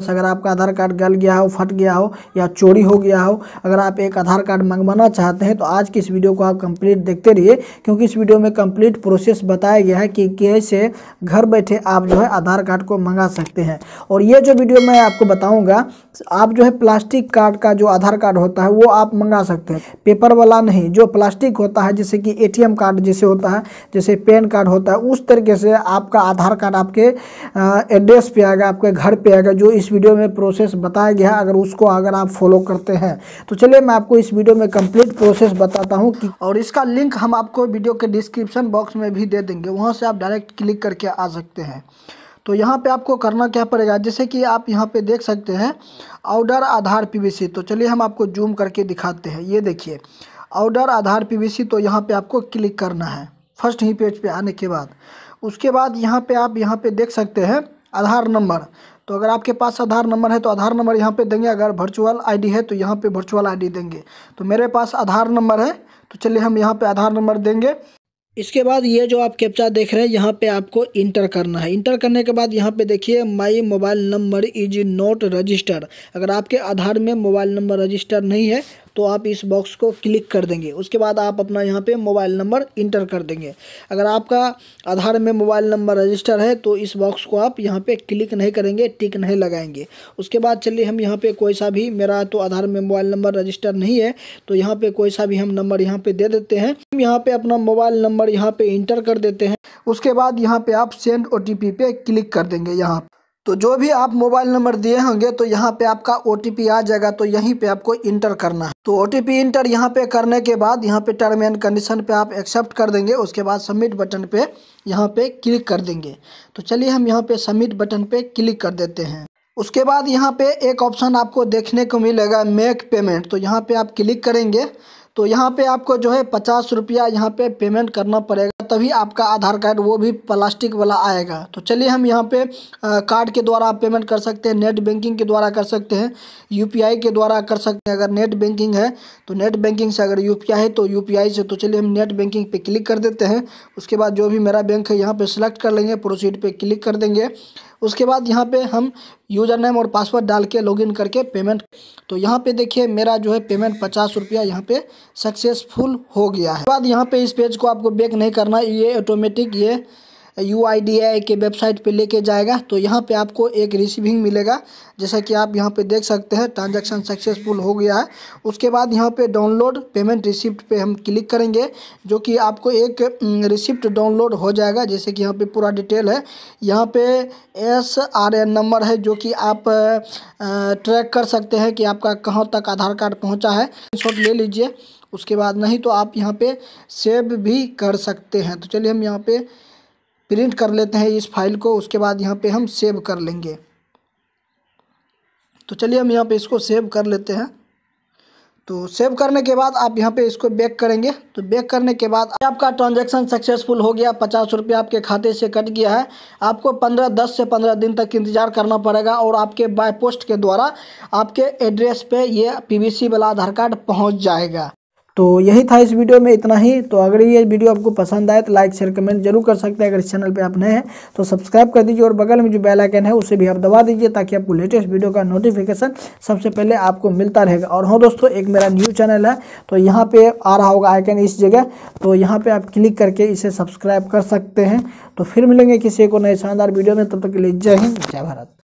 बस अगर आपका आधार कार्ड गल गया हो फट गया हो या चोरी हो गया हो अगर आप एक आधार कार्ड मंगवाना चाहते हैं तो आज की इस वीडियो को आप कंप्लीट देखते रहिए क्योंकि इस वीडियो में कंप्लीट प्रोसेस बताया गया है कि कैसे घर बैठे आप जो है आधार कार्ड को मंगा सकते हैं और ये जो वीडियो मैं आपको बताऊँगा आप जो है प्लास्टिक कार्ड का जो आधार कार्ड होता है वो आप मंगा सकते हैं पेपर वाला नहीं जो प्लास्टिक होता है जैसे कि ए कार्ड जैसे होता है जैसे पेन कार्ड होता है उस तरीके से आपका आधार कार्ड आपके एड्रेस पर आएगा आपके घर पर आएगा जो इस वीडियो में प्रोसेस बताया गया है अगर उसको अगर आप फॉलो करते हैं तो चलिए मैं आपको इस वीडियो में कंप्लीट प्रोसेस बताता हूँ कि और इसका लिंक हम आपको वीडियो के डिस्क्रिप्शन बॉक्स में भी दे देंगे वहाँ से आप डायरेक्ट क्लिक करके आ सकते हैं तो यहाँ पे आपको करना क्या पड़ेगा जैसे कि आप यहाँ पे देख सकते हैं आउडर आधार पीवीसी तो चलिए हम आपको जूम करके दिखाते हैं ये देखिए आउडर आधार पीवीसी तो यहाँ पे आपको क्लिक करना है फर्स्ट ही पेज पे आने के बाद उसके बाद यहाँ पे आप यहाँ पे देख सकते हैं आधार नंबर तो अगर आपके पास आधार नंबर है तो आधार नंबर यहाँ पे देंगे अगर वर्चुअल आईडी है तो यहाँ पे वर्चुअल आईडी देंगे तो मेरे पास आधार नंबर है तो चलिए हम यहाँ पे आधार नंबर देंगे इसके बाद ये जो आप कैप्चा देख रहे हैं यहाँ पे आपको इंटर करना है इंटर करने के बाद यहाँ पे देखिए my mobile number is not registered अगर आपके आधार में मोबाइल नंबर रजिस्टर नहीं है तो आप इस बॉक्स को क्लिक कर देंगे उसके बाद आप अपना यहाँ पे मोबाइल नंबर इंटर कर देंगे अगर आपका आधार में मोबाइल नंबर रजिस्टर है तो इस बॉक्स को आप यहाँ पे क्लिक नहीं करेंगे टिक नहीं लगाएंगे उसके बाद चलिए हम यहाँ पे कोई सा भी मेरा तो आधार में मोबाइल नंबर रजिस्टर नहीं है तो यहाँ पर कोई सा भी हम नंबर यहाँ पर दे देते हैं हम यहाँ पर अपना मोबाइल नंबर यहाँ पर इंटर कर देते हैं उसके बाद यहाँ पर आप सेंड ओ पे क्लिक कर देंगे यहाँ तो जो भी आप मोबाइल नंबर दिए होंगे तो यहाँ पे आपका ओ आ जाएगा तो यहीं पे आपको इंटर करना है तो ओ इंटर यहाँ पे करने के बाद यहाँ पे टर्म एंड कंडीशन पे आप एक्सेप्ट कर देंगे उसके बाद सबमिट बटन पे यहाँ पे क्लिक कर देंगे तो चलिए हम यहाँ पे सबमिट बटन पे क्लिक कर देते हैं उसके बाद यहाँ पे एक ऑप्शन आपको देखने को मिलेगा मेक पेमेंट तो यहाँ पे आप क्लिक करेंगे तो यहाँ पे आपको जो है पचास रुपया यहाँ पे पेमेंट करना पड़ेगा तभी आपका आधार कार्ड वो भी प्लास्टिक वाला आएगा तो चलिए हम यहाँ पे कार्ड के द्वारा आप पेमेंट कर सकते हैं नेट बैंकिंग के द्वारा कर सकते हैं यूपीआई के द्वारा कर सकते हैं अगर नेट बैंकिंग है तो नेट बैंकिंग से अगर यू है तो यू से तो चलिए हम नेट बैंकिंग पर क्लिक कर देते हैं उसके बाद जो भी मेरा बैंक है यहाँ पर सिलेक्ट कर लेंगे प्रोसीड पर क्लिक कर देंगे उसके बाद यहाँ पे हम यूज़र नेम और पासवर्ड डाल के लॉगिन करके पेमेंट तो यहाँ पे देखिए मेरा जो है पेमेंट पचास रुपया यहाँ पे सक्सेसफुल हो गया है बाद यहाँ पे इस पेज को आपको बेक नहीं करना ये ऑटोमेटिक ये यू के वेबसाइट पे लेके जाएगा तो यहाँ पे आपको एक रिसीविंग मिलेगा जैसा कि आप यहाँ पे देख सकते हैं ट्रांजैक्शन सक्सेसफुल हो गया है उसके बाद यहाँ पे डाउनलोड पेमेंट रिसिप्ट पे हम क्लिक करेंगे जो कि आपको एक रिसिप्ट डाउनलोड हो जाएगा जैसे कि यहाँ पे पूरा डिटेल है यहाँ पे एस आर एन नंबर है जो कि आप ट्रैक कर सकते हैं कि आपका कहाँ तक आधार कार्ड पहुँचा है शॉट ले लीजिए उसके बाद नहीं तो आप यहाँ पे सेव भी कर सकते हैं तो चलिए हम यहाँ पे प्रिंट कर लेते हैं इस फाइल को उसके बाद यहाँ पे हम सेव कर लेंगे तो चलिए हम यहाँ पे इसको सेव कर लेते हैं तो सेव करने के बाद आप यहाँ पे इसको बैक करेंगे तो बैक करने के बाद आपका ट्रांजैक्शन सक्सेसफुल हो गया पचास रुपये आपके खाते से कट गया है आपको पंद्रह दस से पंद्रह दिन तक इंतज़ार करना पड़ेगा और आपके बाय पोस्ट के द्वारा आपके एड्रेस पे ये पीवीसी वाला आधार कार्ड पहुँच जाएगा तो यही था इस वीडियो में इतना ही तो अगर ये वीडियो आपको पसंद आए तो लाइक शेयर कमेंट जरूर कर सकते हैं अगर इस चैनल पे आप नए हैं तो सब्सक्राइब कर दीजिए और बगल में जो बेल आइकन है उसे भी आप दबा दीजिए ताकि आपको लेटेस्ट वीडियो का नोटिफिकेशन सबसे पहले आपको मिलता रहेगा और हाँ दोस्तों एक मेरा न्यू चैनल है तो यहाँ पर आ रहा होगा आइकन इस जगह तो यहाँ पर आप क्लिक करके इसे सब्सक्राइब कर सकते हैं तो फिर मिलेंगे किसी को नए शानदार वीडियो में तब तक के लिए जय हिंद जय भारत